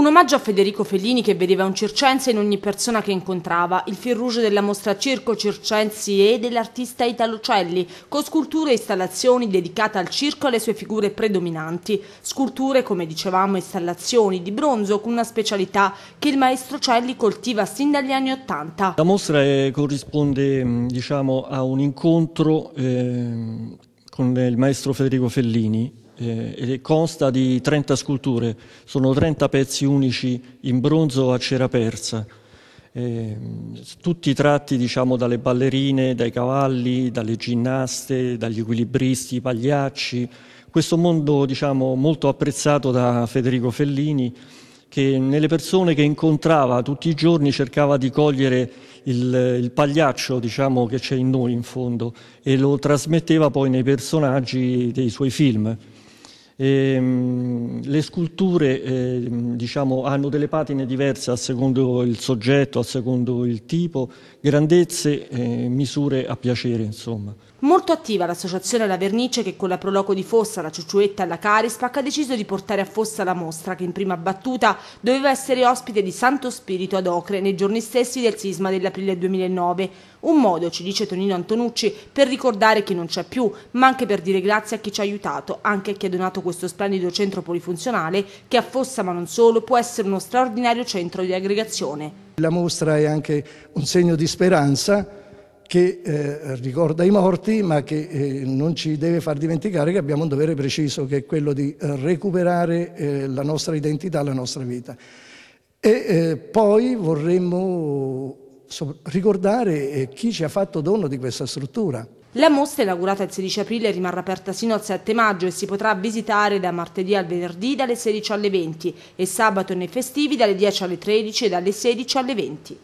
Un omaggio a Federico Fellini che vedeva un circense in ogni persona che incontrava, il fil rouge della mostra Circo Circensi e dell'artista Italo Celli, con sculture e installazioni dedicate al circo e alle sue figure predominanti. Sculture, come dicevamo, installazioni di bronzo con una specialità che il maestro Celli coltiva sin dagli anni Ottanta. La mostra eh, corrisponde mm, diciamo, a un incontro eh, con il maestro Federico Fellini eh, e consta di 30 sculture, sono 30 pezzi unici in bronzo a cera persa, eh, tutti tratti diciamo, dalle ballerine, dai cavalli, dalle ginnaste, dagli equilibristi, i pagliacci, questo mondo diciamo, molto apprezzato da Federico Fellini che nelle persone che incontrava tutti i giorni cercava di cogliere il, il pagliaccio diciamo, che c'è in noi in fondo e lo trasmetteva poi nei personaggi dei suoi film. Et hum, le sculture eh, diciamo, hanno delle patine diverse a secondo il soggetto, a secondo il tipo, grandezze, eh, misure a piacere insomma. Molto attiva l'associazione La Vernice che con la Proloco di Fossa, la Ciucciuetta e la Carispac ha deciso di portare a Fossa la mostra che in prima battuta doveva essere ospite di Santo Spirito ad Ocre nei giorni stessi del sisma dell'aprile 2009. Un modo, ci dice Tonino Antonucci, per ricordare chi non c'è più, ma anche per dire grazie a chi ci ha aiutato, anche a chi ha donato questo splendido centro polifunzionale funzionale che a Fossa ma non solo può essere uno straordinario centro di aggregazione. La mostra è anche un segno di speranza che eh, ricorda i morti ma che eh, non ci deve far dimenticare che abbiamo un dovere preciso che è quello di eh, recuperare la nostra identità, la nostra vita. E eh, poi vorremmo ricordare eh, chi ci ha fatto dono di questa struttura. La mostra, inaugurata il 16 aprile, rimarrà aperta sino al 7 maggio e si potrà visitare da martedì al venerdì dalle 16 alle 20 e sabato nei festivi dalle 10 alle 13 e dalle 16 alle 20.